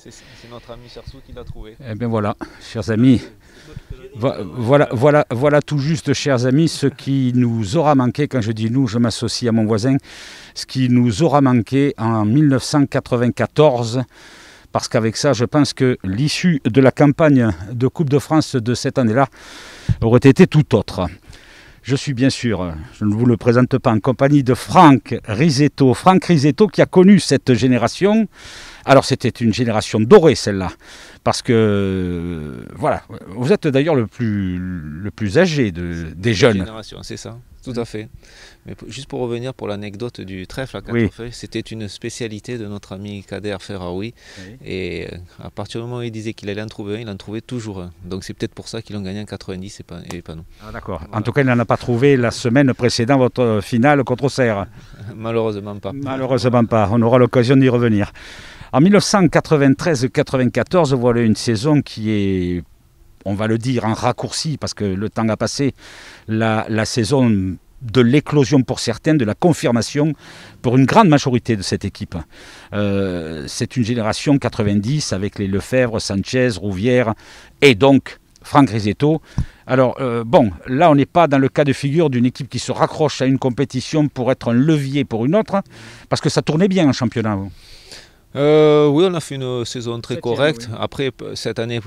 C'est notre ami Chersou qui l'a trouvé. Eh bien voilà, chers amis. Voilà, voilà, voilà tout juste, chers amis, ce qui nous aura manqué, quand je dis nous, je m'associe à mon voisin, ce qui nous aura manqué en 1994 parce qu'avec ça, je pense que l'issue de la campagne de Coupe de France de cette année-là aurait été tout autre. Je suis bien sûr, je ne vous le présente pas, en compagnie de Franck Risetto. Franck Risetto qui a connu cette génération alors c'était une génération dorée celle-là, parce que voilà, vous êtes d'ailleurs le plus, le plus âgé des jeunes. c'est ça, tout à fait. Mais juste pour revenir pour l'anecdote du trèfle à quatre feuilles, c'était une spécialité de notre ami Kader Ferraoui. Et euh, à partir du moment où il disait qu'il allait en trouver un, il en trouvait toujours un. Donc c'est peut-être pour ça qu'il en gagné en 90 et pas, nous. Ah, D'accord. En tout cas, il n'en a pas trouvé la semaine précédant votre finale contre Serre. Malheureusement pas. Malheureusement pas. On aura l'occasion d'y revenir. En 1993-94, voilà une saison qui est, on va le dire, en raccourci parce que le temps a passé. La, saison de l'éclosion pour certains, de la confirmation pour une grande majorité de cette équipe. Euh, c'est une génération 90 avec les Lefebvre, Sanchez, Rouvière et donc Franck Risetto. Alors, euh, bon, là, on n'est pas dans le cas de figure d'une équipe qui se raccroche à une compétition pour être un levier pour une autre, parce que ça tournait bien en championnat. Hein. Euh, oui, on a fait une saison très correcte. Après, cette année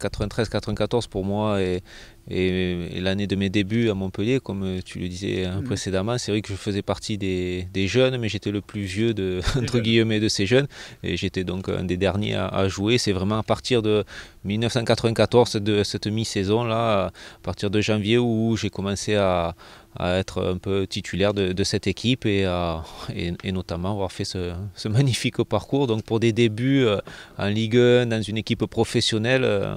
93-94 hmm, pour moi et, l'année de mes débuts à Montpellier, comme tu le disais hein, mhm. précédemment, c'est vrai que je faisais partie des, jeunes, mais j'étais le plus vieux de, entre guillemets de ces jeunes. Et j'étais donc un des derniers à, à jouer. C'est vraiment à partir de 1994, de cette mi-saison-là, à partir de janvier, où j'ai commencé à à être un peu titulaire de, cette équipe et, notamment avoir fait ce, magnifique parcours. Donc pour des débuts euh, en Ligue 1, dans une équipe professionnelle, euh,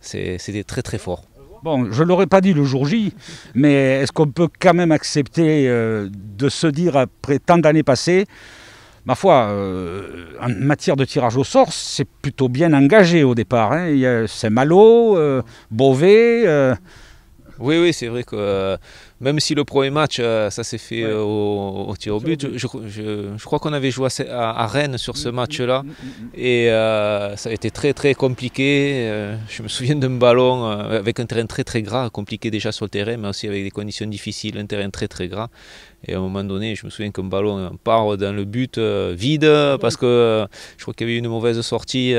c'était très très fort. Bon, je ne l'aurais pas dit le jour J, mais est-ce qu'on peut quand même accepter euh, de se dire après tant d'années passées, ma foi, en matière de tirage au sort, c'est plutôt bien engagé au départ. C'est hein. Il y a Saint-Malo, Beauvais. Oui, oui, c'est vrai que euh, même si le premier match, euh, ça s'est fait euh, au, tir au but, je, crois qu'on avait joué à, Rennes sur ce mm, match-là mm, mm, et ça a été très très compliqué. Je me souviens d'un ballon avec un terrain très très gras, compliqué déjà sur le terrain, mais aussi avec des conditions difficiles, un terrain très très gras. Et à un moment donné, je me souviens qu'un ballon part dans le but vide parce que je crois qu'il y avait une mauvaise sortie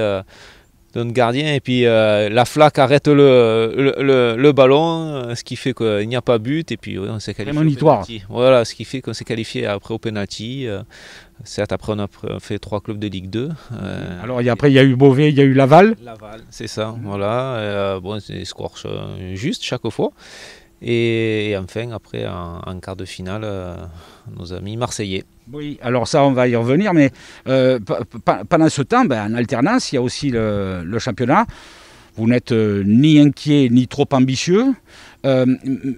de gardien. Et puis euh, la flaque arrête le, ballon, ce qui fait qu'il n'y a pas but. Et puis on s'est qualifié. Au voilà, ce qui fait qu'on s'est qualifié après au penalty. Euh, certes, après on a fait trois clubs de Ligue 2. Euh, Alors et après, il y a eu Beauvais, il y a eu Laval. Laval, c'est ça. Voilà. bon, c'est score juste chaque fois. Et, enfin, après, en, quart de finale, euh, nos amis marseillais. Oui, alors ça, on va y revenir, mais euh, pendant ce temps, ben, en alternance, il y a aussi le, championnat. Vous n'êtes euh, ni inquiet ni trop ambitieux.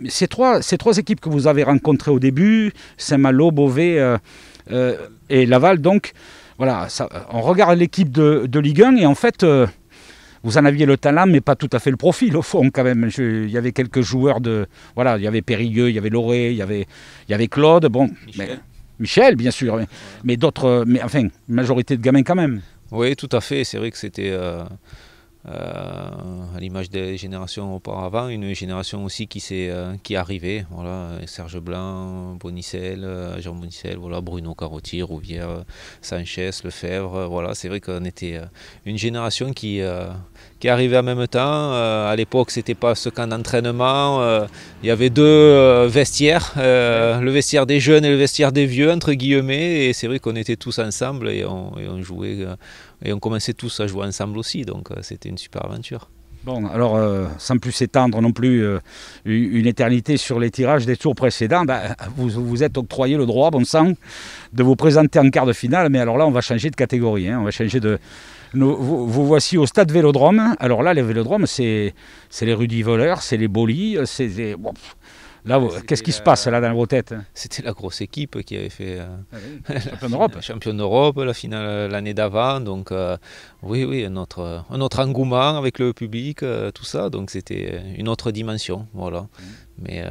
ces, trois, ces trois équipes que vous avez rencontrées au début, Saint-Malo, Beauvais et Laval, donc, voilà, ça, on regarde l'équipe de, de, Ligue 1 et en fait, vous en aviez le talent, mais pas tout à fait le profil, au fond, quand même. il y avait quelques joueurs de. Voilà, il y avait Périgueux, il y avait Loré, il y avait, il y avait Claude. Bon, Michel, Michel bien sûr, mais, d'autres. Mais enfin, majorité de gamins quand même. Oui, tout à fait. C'est vrai que c'était. Euh, euh, à l'image des générations auparavant, une génération aussi qui, euh, est, qui arrivée. Voilà, Serge Blanc, Bonicel, euh, Jean Bonicel, voilà, Bruno Carotti, Rouvière, Sanchez, Lefebvre. voilà, c'est vrai qu'on était une génération qui, qui arrivait en même temps. à l'époque, c'était pas ce camp d'entraînement. il y avait deux vestiaires, le vestiaire des jeunes et le vestiaire des vieux, entre guillemets. Et c'est vrai qu'on était tous ensemble et on, et on jouait et on commençait tous à jouer ensemble aussi, donc euh, c'était une super aventure. Bon, alors euh, sans plus s'étendre non plus euh, une éternité sur les tirages des tours précédents, bah, vous vous êtes octroyé le droit, bon sang, de vous présenter en quart de finale. Mais alors là, on va changer de catégorie. Hein. on va changer de. vous, voici au stade Vélodrome. Alors là, les Vélodromes, c'est les Rudy Voleurs, c'est les Bolis, c'est. Là, qu'est-ce qui se passe là dans vos têtes hein C'était la grosse équipe qui avait fait euh, ah champion d'Europe, la finale euh, l'année d'avant. Donc euh, oui, oui, euh, un autre, engouement avec le public, tout ça. Donc c'était une autre dimension, voilà. Mm. Mais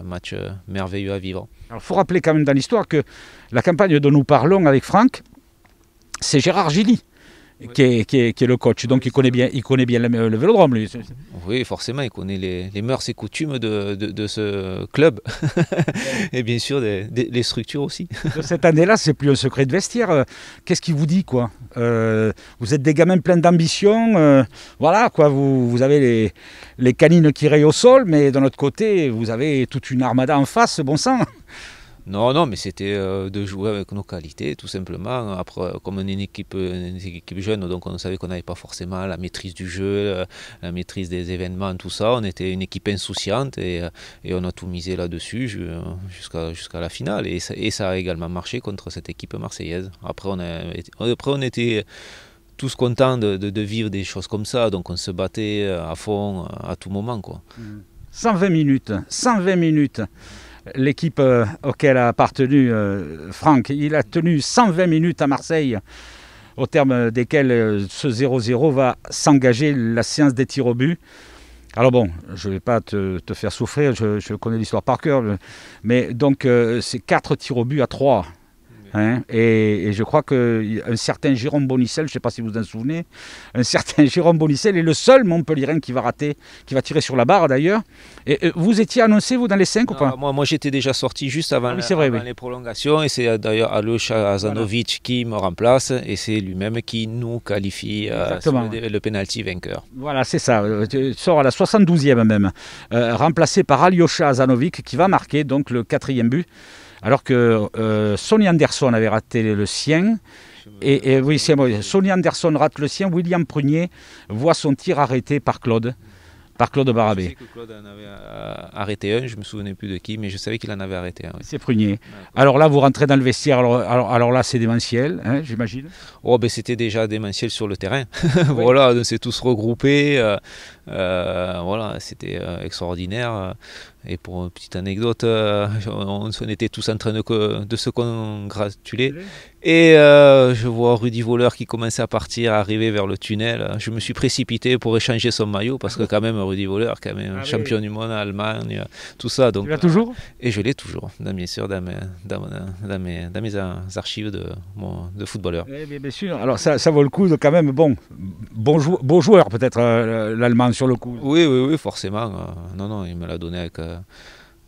un match merveilleux à vivre. Il faut rappeler quand même dans l'histoire que la campagne dont nous parlons avec Franck, c'est Gérard Gilly qui, est, le coach. Donc il connaît bien, il connaît bien le, le vélodrome, lui. Oui, forcément, il connaît les, mœurs et coutumes de, de, ce club. et bien sûr, des, les structures aussi. Cette année-là, c'est plus un secret de vestiaire. Euh, qu'est-ce qu'il vous dit, quoi euh, Vous êtes des gamins pleins d'ambition. Euh, voilà, quoi. Vous, vous avez les, les canines qui rayent au sol, mais d'un autre côté, vous avez toute une armada en face, bon sang. Non, non, mais c'était euh, de jouer avec nos qualités, tout simplement. Après, comme une équipe, équipe jeune, donc on savait qu'on n'avait pas forcément la maîtrise du jeu, euh, la maîtrise des événements, tout ça. On était une équipe insouciante et, euh, on a tout misé là-dessus jusqu'à la finale. Et ça, a également marché contre cette équipe marseillaise. Après, on, après, on était tous contents de, vivre des choses comme ça, donc on se battait à fond à tout moment. 120 mmh. minutes, 120 minutes l'équipe euh, auquel a appartenu euh, Franck. Il a tenu 120 minutes à Marseille au terme desquelles euh, ce 0-0 va s'engager la séance des tirs au but. Alors bon, je ne vais pas te, faire souffrir, je, connais l'histoire par cœur, mais donc c'est 4 tirs au but à 3. Hein, et, je crois qu'un certain Jérôme Bonicel, je ne sais pas si vous vous en souvenez, un certain Jérôme Bonicel est le seul Montpellierin qui va rater, qui va tirer sur la barre d'ailleurs. Et, euh, vous étiez annoncé, vous, dans les 5 ou pas Moi, moi j'étais déjà sorti juste avant, ah les prolongations. Et c'est euh, d'ailleurs Alush Azanovic qui me remplace. Et c'est lui-même qui nous qualifie euh, le, penalty vainqueur. Voilà, c'est ça. sort à la 72e même. remplacé par Alyosha Azanovic qui va marquer donc le quatrième but. Alors que euh, Sonny Anderson avait raté le sien. Et, oui, Sonny Anderson rate le sien. William Prunier voit son tir arrêté par Claude. Par Claude Barabé. Je sais que Claude en avait euh, arrêté un, je me souvenais plus de qui, mais je savais qu'il en avait arrêté un. C'est Prunier. Alors là, vous rentrez dans le vestiaire, alors, là, c'est démentiel, hein, j'imagine Oh, ben c'était déjà démentiel sur le terrain. voilà, on s'est tous regroupés. Euh, euh, voilà, c'était extraordinaire. Et pour une petite anecdote, on, était tous en train de se congratuler. Et euh, je vois Rudy Voleur qui commençait à partir, à arriver vers le tunnel. Je me suis précipité pour échanger son maillot parce que quand même Rudy Voleur, quand même ah champion du monde, en Allemagne, tout ça. Donc, tu l'as toujours Et je l'ai toujours, bien sûr, dans mes, archives de, de footballeur. Eh bien, sûr. Alors ça, vaut le coup de quand même, bon, bon, joueur peut-être euh, l'Allemand sur le coup. Oui, oui, oui, forcément. Euh, non, non, il me l'a donné avec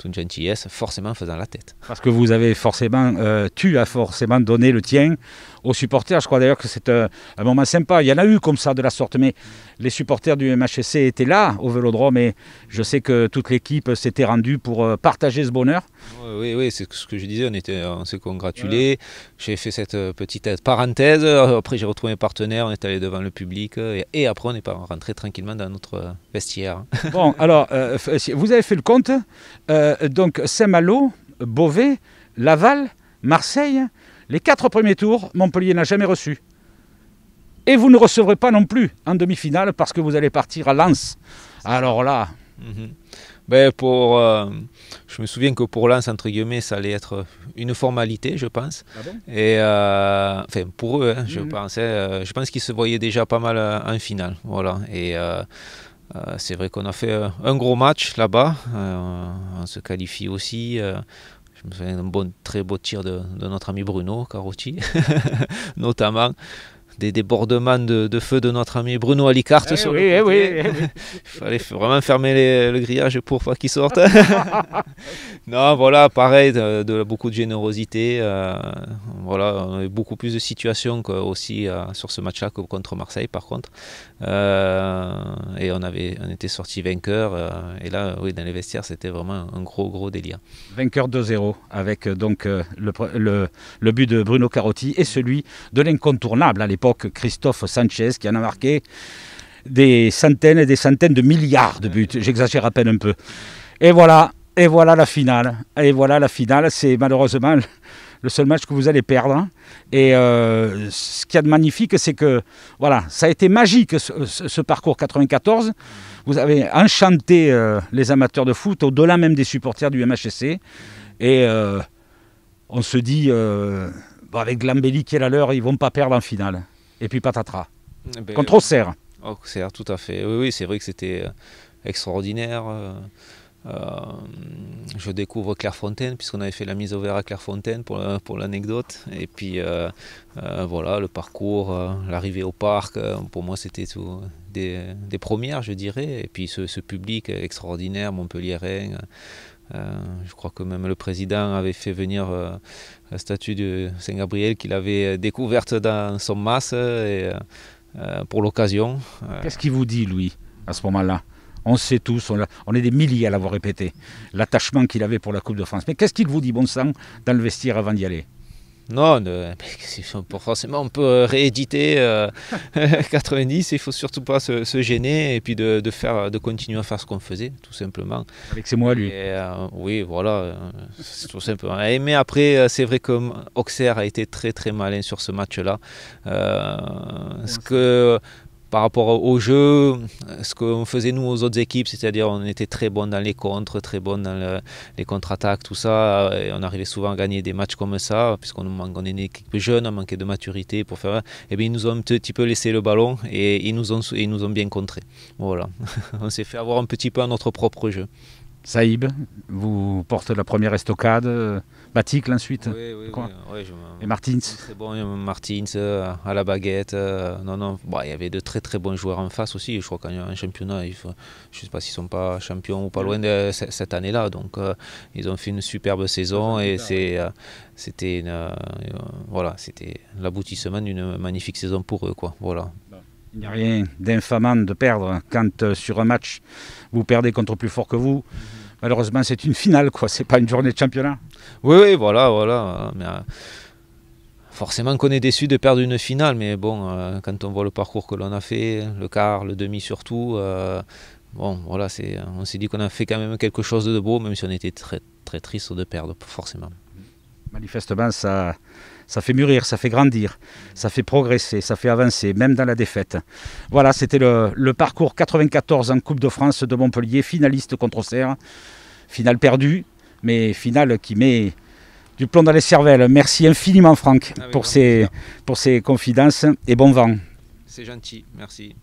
une gentillesse, forcément faisant la tête. Parce que vous avez forcément, euh, tu as forcément donné le tien aux supporters. Je crois d'ailleurs que c'est un, moment sympa. Il y en a eu comme ça de la sorte, mais les supporters du MHSC étaient là au Vélodrome et je sais que toute l'équipe s'était rendue pour euh, partager ce bonheur. Oui, oui, c'est ce que je disais. On était, on s'est congratulé. J'ai fait cette euh, petite euh, parenthèse. Après, j'ai retrouvé un partenaire. On est allé devant le public et, après, on est rentré tranquillement dans notre vestiaire. Hein. Bon, alors, vous avez fait le compte. donc Saint-Malo, Beauvais, Laval, Marseille, les quatre premiers tours, Montpellier n'a jamais reçu. Et vous ne recevrez pas non plus en demi-finale parce que vous allez partir à Lens. Alors là. Mhm. Ben pour, euh, je me souviens que pour Lens, entre guillemets, ça allait être une formalité, je pense. Ah et euh, enfin pour eux, hein, je mhm. pensais, euh, je pense qu'ils se voyaient déjà pas mal en finale, voilà. Et c'est vrai qu'on a fait un gros match là-bas. on se qualifie aussi. Je me souviens d'un très beau tir de notre ami Bruno Carotti, notamment des débordements de, feu de notre ami Bruno Alicarte. Eh oui, eh oui, eh Il fallait vraiment fermer le grillage pour pas qu'il sorte. non, voilà, pareil, de, beaucoup de générosité. Euh, voilà, on a eu beaucoup plus de situations que, aussi euh, sur ce match-là que contre Marseille, par contre. Euh, et on, avait, on était sorti vainqueur. et là, oui, dans les vestiaires, c'était vraiment un gros, gros délire. Vainqueur 2-0 avec donc le, le, le but de Bruno Carotti et celui de l'incontournable à l'époque Christophe Sanchez qui en a marqué des centaines et des centaines de milliards de buts. J'exagère à peine un peu. Et voilà, et voilà la finale. Et voilà la finale. C'est malheureusement le seul match que vous allez perdre. Hein. Et euh, ce qu'il y a de magnifique, c'est que voilà, ça a été magique ce, parcours 94. Vous avez enchanté euh, les amateurs de foot, au-delà même des supporters du MHSC. Et euh, on se dit, avec l'embellie qui est la leur, ils vont pas perdre en finale et puis patatras. Eh ben, Contre Auxerre. Euh, Auxerre, tout à fait. Oui, oui c'est vrai que c'était euh, extraordinaire. Euh, je découvre Clairefontaine, puisqu'on avait fait la mise au vert à Clairefontaine pour, pour l'anecdote. Et puis voilà, le parcours, l'arrivée au parc, pour moi c'était tout, des, premières, je dirais. Et puis ce, public extraordinaire, Montpellier. Euh, je crois que même le président avait fait venir euh, la statue de Saint-Gabriel qu'il avait découverte dans son masse euh, euh, pour l'occasion. Qu'est-ce qu'il vous dit, lui, à ce moment-là on sait tous, on, on, est des milliers à l'avoir répété, l'attachement qu'il avait pour la Coupe de France. Mais qu'est-ce qu'il vous dit, bon sang, dans le vestiaire avant d'y aller non, forcément, on peut euh, rééditer 90. Euh, il faut surtout pas se, gêner et puis de, faire, de continuer à faire ce qu'on faisait, tout simplement. Avec ses lui. Euh, oui, voilà, tout simplement. mais après, c'est vrai que Auxerre a été très très malin sur ce match-là. ce que par rapport au jeu, ce qu'on faisait nous aux autres équipes, c'est-à-dire on était très bon dans les contres, très bon dans les contre-attaques, tout ça. Et on arrivait souvent à gagner des matchs comme ça, puisqu'on est une équipe jeune, on manquait de maturité pour faire. Et eh bien ils nous ont un petit peu laissé le ballon et ils nous ont, ils nous ont bien contré. Voilà, on s'est fait avoir un petit peu à notre propre jeu. Saïb, vous portez la première estocade, Batik ensuite. Oui, oui, et Martins. Très bon, euh, Martins euh, à la baguette. Euh, non, non, il y avait de très très bons joueurs en face aussi. Je crois qu'un championnat, je ne sais pas s'ils ne sont pas champions ou pas loin de cette année-là. Donc ils ont fait une superbe saison et c'est, c'était, voilà, c'était l'aboutissement d'une magnifique saison pour eux. Quoi, voilà. Il n'y a rien d'infamant de perdre quand euh, sur un match vous perdez contre plus fort que vous. Malheureusement, c'est une finale, quoi. C'est pas une journée de championnat. Oui, oui, voilà, voilà. Euh, forcément qu'on est déçu de perdre une finale, mais bon, euh, quand on voit le parcours que l'on a fait, le quart, le demi surtout, bon, voilà, c'est, on s'est dit qu'on a fait quand même quelque chose de beau, même si on était très, très triste de perdre, forcément. Manifestement, ça ça fait mûrir, ça fait grandir, ça fait progresser, ça fait avancer, même dans la défaite. Voilà, c'était le, parcours 94 en Coupe de France de Montpellier, finaliste contre Serres. Finale perdue, mais finale qui met du plomb dans les cervelles. Merci infiniment Franck pour, ces, pour ces confidences et bon vent. C'est gentil, merci.